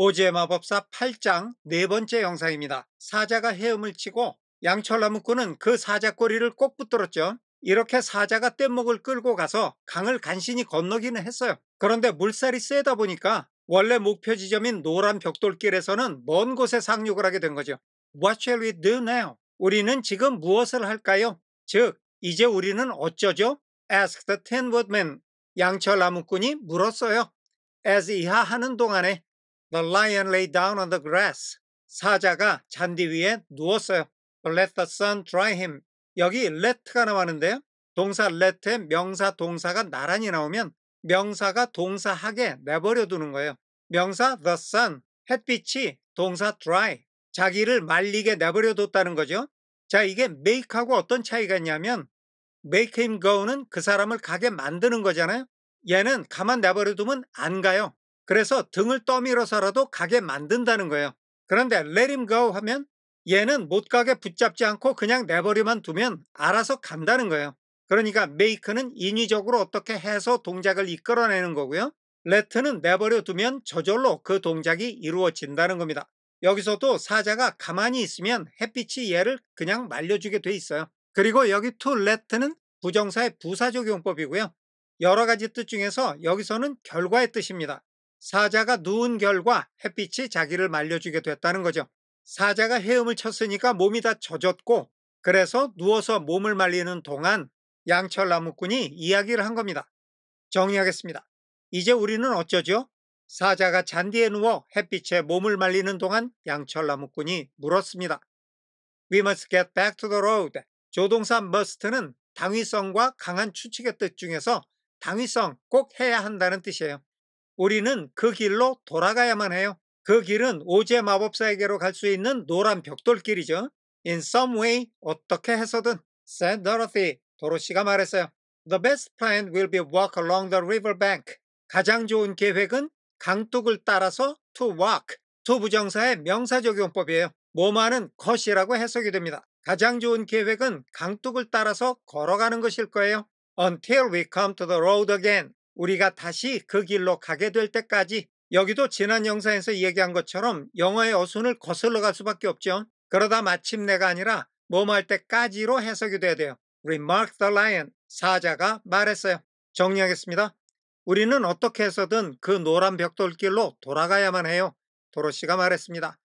오지의 마법사 8장 네 번째 영상입니다. 사자가 헤엄을 치고 양철나무꾼은 그 사자 꼬리를 꼭 붙들었죠. 이렇게 사자가 뗏목을 끌고 가서 강을 간신히 건너기는 했어요. 그런데 물살이 세다 보니까 원래 목표 지점인 노란 벽돌길에서는 먼 곳에 상륙을 하게 된 거죠. What shall we do now? 우리는 지금 무엇을 할까요? 즉, 이제 우리는 어쩌죠? a s k the Ten w o o d m a n 양철나무꾼이 물었어요. As 이하 하는 동안에 The lion lay down on the grass. 사자가 잔디 위에 누웠어요. Let the sun dry him. 여기 let가 나왔는데요. 동사 let에 명사 동사가 나란히 나오면 명사가 동사하게 내버려 두는 거예요. 명사 the sun, 햇빛이 동사 dry, 자기를 말리게 내버려 뒀다는 거죠. 자, 이게 make하고 어떤 차이가 있냐면 make him go는 그 사람을 가게 만드는 거잖아요. 얘는 가만 내버려 두면 안 가요. 그래서 등을 떠밀어서라도 가게 만든다는 거예요. 그런데 let him go 하면 얘는 못 가게 붙잡지 않고 그냥 내버려만 두면 알아서 간다는 거예요. 그러니까 make는 인위적으로 어떻게 해서 동작을 이끌어내는 거고요. let는 내버려 두면 저절로 그 동작이 이루어진다는 겁니다. 여기서도 사자가 가만히 있으면 햇빛이 얘를 그냥 말려주게 돼 있어요. 그리고 여기 to let는 부정사의 부사적용법이고요. 여러 가지 뜻 중에서 여기서는 결과의 뜻입니다. 사자가 누운 결과 햇빛이 자기를 말려주게 됐다는 거죠. 사자가 헤엄을 쳤으니까 몸이 다 젖었고 그래서 누워서 몸을 말리는 동안 양철나무꾼이 이야기를 한 겁니다. 정리하겠습니다. 이제 우리는 어쩌죠? 사자가 잔디에 누워 햇빛에 몸을 말리는 동안 양철나무꾼이 물었습니다. We must get back to the road. 조동산 must는 당위성과 강한 추측의 뜻 중에서 당위성 꼭 해야 한다는 뜻이에요. 우리는 그 길로 돌아가야만 해요. 그 길은 오제 마법사에게로 갈 수 있는 노란 벽돌길이죠. In some way, 어떻게 해서든, said Dorothy. 도로시가 말했어요. The best plan will be walk along the river bank. 가장 좋은 계획은 강둑을 따라서 to walk. 두부정사의 명사적용법이에요. 뭐만은 컷이라고 해석이 됩니다. 가장 좋은 계획은 강둑을 따라서 걸어가는 것일 거예요. Until we come to the road again. 우리가 다시 그 길로 가게 될 때까지 여기도 지난 영상에서 얘기한 것처럼 영어의 어순을 거슬러 갈 수밖에 없죠. 그러다 마침내가 아니라 뭐뭐할 때까지로 해석이 돼야 돼요. Remark the lion. 사자가 말했어요. 정리하겠습니다. 우리는 어떻게 해서든 그 노란 벽돌길로 돌아가야만 해요. 도로시가 말했습니다.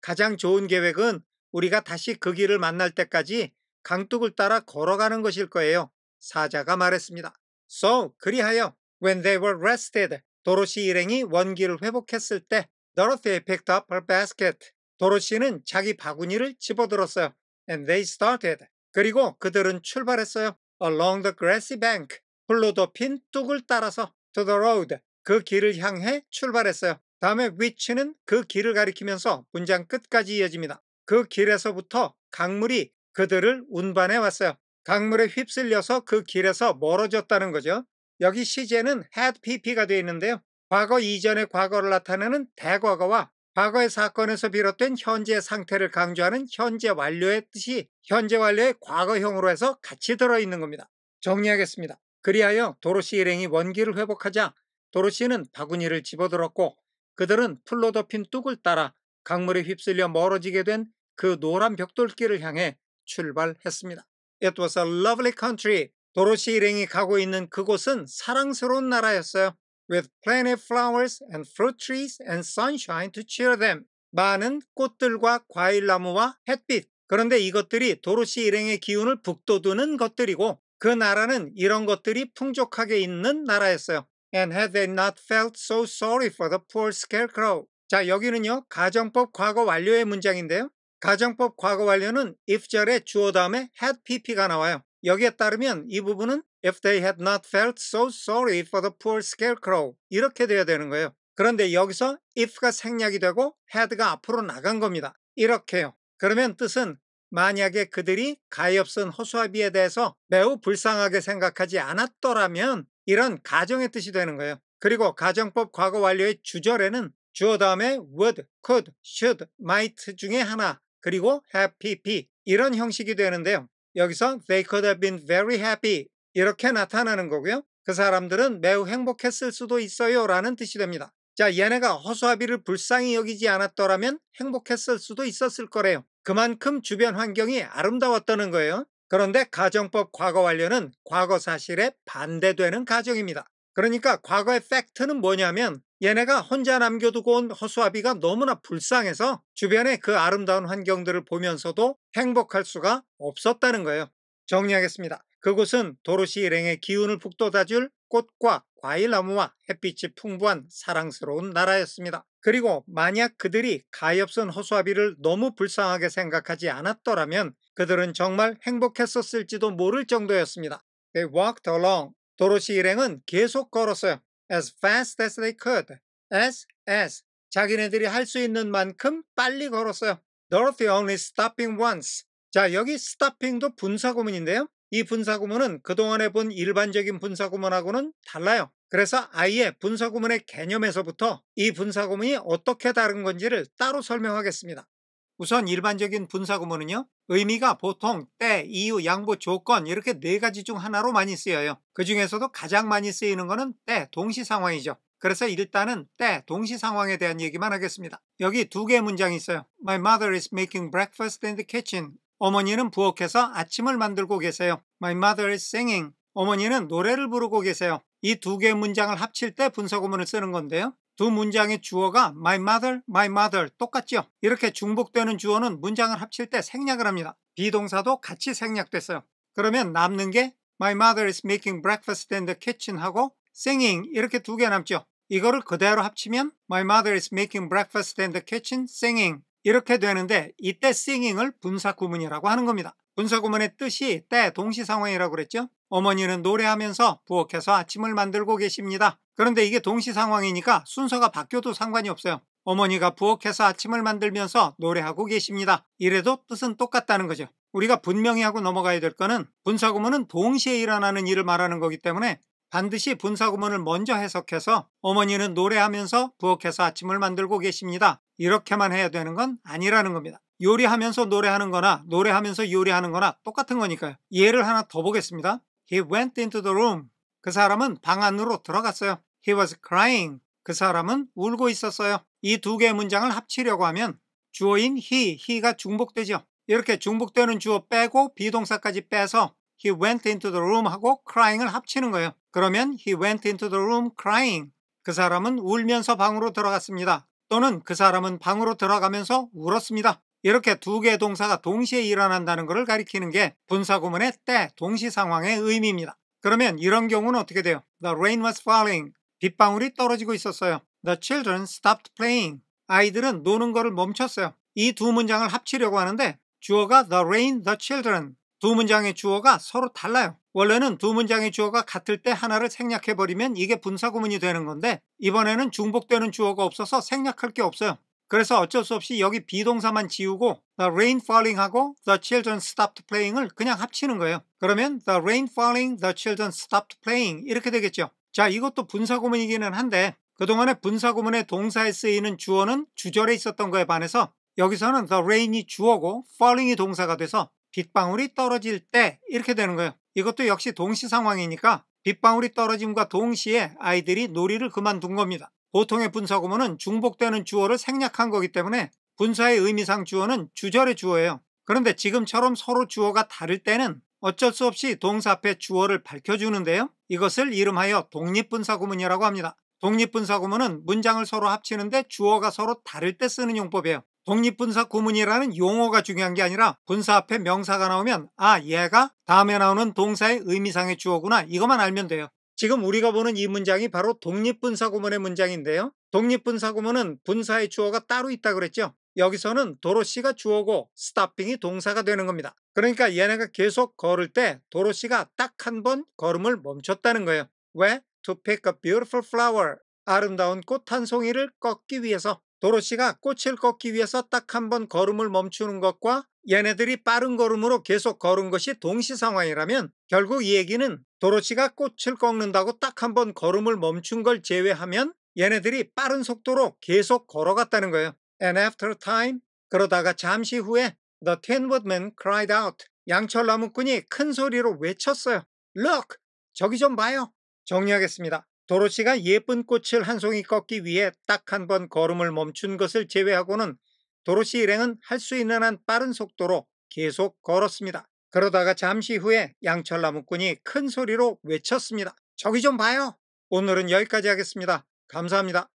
가장 좋은 계획은 우리가 다시 그 길을 만날 때까지 강둑을 따라 걸어가는 것일 거예요. 사자가 말했습니다. So, 그리하여 When they were rested, 도로시 일행이 원기를 회복했을 때 Dorothy picked up her basket. 도로시는 자기 바구니를 집어들었어요. And they started. 그리고 그들은 출발했어요. Along the grassy bank. 풀로 덮인 뚝을 따라서 to the road. 그 길을 향해 출발했어요. 다음에 which는 그 길을 가리키면서 문장 끝까지 이어집니다. 그 길에서부터 강물이 그들을 운반해 왔어요. 강물에 휩쓸려서 그 길에서 멀어졌다는 거죠. 여기 시제는 had pp가 되어 있는데요. 과거 이전의 과거를 나타내는 대과거와 과거의 사건에서 비롯된 현재 상태를 강조하는 현재 완료의 뜻이 현재 완료의 과거형으로 해서 같이 들어있는 겁니다. 정리하겠습니다. 그리하여 도로시 일행이 원기를 회복하자 도로시는 바구니를 집어들었고 그들은 풀로 덮인 뚝을 따라 강물에 휩쓸려 멀어지게 된 그 노란 벽돌길을 향해 출발했습니다. It was a lovely country 도로시 일행이 가고 있는 그곳은 사랑스러운 나라였어요. With plenty of flowers and fruit trees and sunshine to cheer them. 많은 꽃들과 과일나무와 햇빛. 그런데 이것들이 도로시 일행의 기운을 북돋우는 것들이고 그 나라는 이런 것들이 풍족하게 있는 나라였어요. And had they not felt so sorry for the poor scarecrow. 자 여기는요 가정법 과거 완료의 문장인데요. 가정법 과거 완료는 i f 절의 주어 다음에 had pp가 나와요. 여기에 따르면 이 부분은 If they had not felt so sorry for the poor scarecrow 이렇게 돼야 되는 거예요. 그런데 여기서 if가 생략이 되고 had가 앞으로 나간 겁니다. 이렇게요. 그러면 뜻은 만약에 그들이 가엾은 호수아비에 대해서 매우 불쌍하게 생각하지 않았더라면 이런 가정의 뜻이 되는 거예요. 그리고 가정법 과거 완료의 주절에는 주어 다음에 would, could, should, might 중에 하나 그리고 have, be, be 이런 형식이 되는데요. 여기서 they could have been very happy 이렇게 나타나는 거고요. 그 사람들은 매우 행복했을 수도 있어요 라는 뜻이 됩니다. 자 얘네가 허수아비를 불쌍히 여기지 않았더라면 행복했을 수도 있었을 거래요. 그만큼 주변 환경이 아름다웠다는 거예요. 그런데 가정법 과거 완료는 과거 사실에 반대되는 가정입니다. 그러니까 과거의 팩트는 뭐냐면 얘네가 혼자 남겨두고 온 허수아비가 너무나 불쌍해서 주변의 그 아름다운 환경들을 보면서도 행복할 수가 없었다는 거예요. 정리하겠습니다. 그곳은 도로시 일행의 기운을 북돋아줄 꽃과 과일나무와 햇빛이 풍부한 사랑스러운 나라였습니다. 그리고 만약 그들이 가엾은 허수아비를 너무 불쌍하게 생각하지 않았더라면 그들은 정말 행복했었을지도 모를 정도였습니다. They walked along. 도로시 일행은 계속 걸었어요. as fast as they could. as, as. 자기네들이 할 수 있는 만큼 빨리 걸었어요. Dorothy only stopping once. 자, 여기 stopping도 분사구문인데요. 이 분사구문은 그동안에 본 일반적인 분사구문하고는 달라요. 그래서 아예 분사구문의 개념에서부터 이 분사구문이 어떻게 다른 건지를 따로 설명하겠습니다. 우선 일반적인 분사구문은요. 의미가 보통, 때, 이유, 양보, 조건 이렇게 네 가지 중 하나로 많이 쓰여요. 그 중에서도 가장 많이 쓰이는 것은 때, 동시 상황이죠. 그래서 일단은 때, 동시 상황에 대한 얘기만 하겠습니다. 여기 두 개의 문장이 있어요. My mother is making breakfast in the kitchen. 어머니는 부엌에서 아침을 만들고 계세요. My mother is singing. 어머니는 노래를 부르고 계세요. 이 두 개의 문장을 합칠 때 분사구문을 쓰는 건데요. 두 문장의 주어가 my mother, my mother 똑같죠? 이렇게 중복되는 주어는 문장을 합칠 때 생략을 합니다. 비동사도 같이 생략됐어요. 그러면 남는 게 my mother is making breakfast in the kitchen 하고 singing 이렇게 두 개 남죠. 이거를 그대로 합치면 my mother is making breakfast in the kitchen singing 이렇게 되는데 이때 singing을 분사구문이라고 하는 겁니다. 분사구문의 뜻이 때 동시 상황이라고 그랬죠? 어머니는 노래하면서 부엌에서 아침을 만들고 계십니다. 그런데 이게 동시 상황이니까 순서가 바뀌어도 상관이 없어요. 어머니가 부엌에서 아침을 만들면서 노래하고 계십니다. 이래도 뜻은 똑같다는 거죠. 우리가 분명히 하고 넘어가야 될 거는 분사구문은 동시에 일어나는 일을 말하는 거기 때문에 반드시 분사구문을 먼저 해석해서 어머니는 노래하면서 부엌에서 아침을 만들고 계십니다. 이렇게만 해야 되는 건 아니라는 겁니다. 요리하면서 노래하는 거나 노래하면서 요리하는 거나 똑같은 거니까요. 예를 하나 더 보겠습니다. He went into the room. 그 사람은 방 안으로 들어갔어요. He was crying. 그 사람은 울고 있었어요. 이 두 개의 문장을 합치려고 하면 주어인 he, he가 중복되죠. 이렇게 중복되는 주어 빼고 비동사까지 빼서 he went into the room 하고 crying을 합치는 거예요. 그러면 he went into the room crying. 그 사람은 울면서 방으로 들어갔습니다. 또는 그 사람은 방으로 들어가면서 울었습니다. 이렇게 두 개의 동사가 동시에 일어난다는 것을 가리키는 게 분사구문의 때, 동시 상황의 의미입니다. 그러면 이런 경우는 어떻게 돼요? The rain was falling. 빗방울이 떨어지고 있었어요. The children stopped playing. 아이들은 노는 것을 멈췄어요. 이 두 문장을 합치려고 하는데 주어가 the rain, the children. 두 문장의 주어가 서로 달라요. 원래는 두 문장의 주어가 같을 때 하나를 생략해버리면 이게 분사구문이 되는 건데 이번에는 중복되는 주어가 없어서 생략할 게 없어요. 그래서 어쩔 수 없이 여기 비동사만 지우고 the rain falling 하고 the children stopped playing을 그냥 합치는 거예요. 그러면 the rain falling, the children stopped playing 이렇게 되겠죠. 자 이것도 분사구문이기는 한데 그동안에 분사구문의 동사에 쓰이는 주어는 주절에 있었던 거에 반해서 여기서는 the rain이 주어고 falling이 동사가 돼서 빗방울이 떨어질 때 이렇게 되는 거예요. 이것도 역시 동시 상황이니까 빗방울이 떨어짐과 동시에 아이들이 놀이를 그만둔 겁니다. 보통의 분사구문은 중복되는 주어를 생략한 거기 때문에 분사의 의미상 주어는 주절의 주어예요. 그런데 지금처럼 서로 주어가 다를 때는 어쩔 수 없이 동사 앞에 주어를 밝혀주는데요. 이것을 이름하여 독립분사구문이라고 합니다. 독립분사구문은 문장을 서로 합치는데 주어가 서로 다를 때 쓰는 용법이에요. 독립분사구문이라는 용어가 중요한 게 아니라 분사 앞에 명사가 나오면 아 얘가 다음에 나오는 동사의 의미상의 주어구나 이것만 알면 돼요. 지금 우리가 보는 이 문장이 바로 독립분사구문의 문장인데요. 독립분사구문은 분사의 주어가 따로 있다 그랬죠. 여기서는 도로시가 주어고 스타핑이 동사가 되는 겁니다. 그러니까 얘네가 계속 걸을 때 도로시가 딱 한 번 걸음을 멈췄다는 거예요. 왜? To pick a beautiful flower. 아름다운 꽃 한 송이를 꺾기 위해서 도로시가 꽃을 꺾기 위해서 딱 한 번 걸음을 멈추는 것과 얘네들이 빠른 걸음으로 계속 걸은 것이 동시 상황이라면 결국 이 얘기는 도로시가 꽃을 꺾는다고 딱 한 번 걸음을 멈춘 걸 제외하면 얘네들이 빠른 속도로 계속 걸어갔다는 거예요. And after time, 그러다가 잠시 후에 The t i n w o o d m a n cried out. 양철나무꾼이 큰 소리로 외쳤어요. Look! 저기 좀 봐요. 정리하겠습니다. 도로시가 예쁜 꽃을 한 송이 꺾기 위해 딱 한 번 걸음을 멈춘 것을 제외하고는 도로시 일행은 할 수 있는 한 빠른 속도로 계속 걸었습니다. 그러다가 잠시 후에 양철나무꾼이 큰 소리로 외쳤습니다. 저기 좀 봐요. 오늘은 여기까지 하겠습니다. 감사합니다.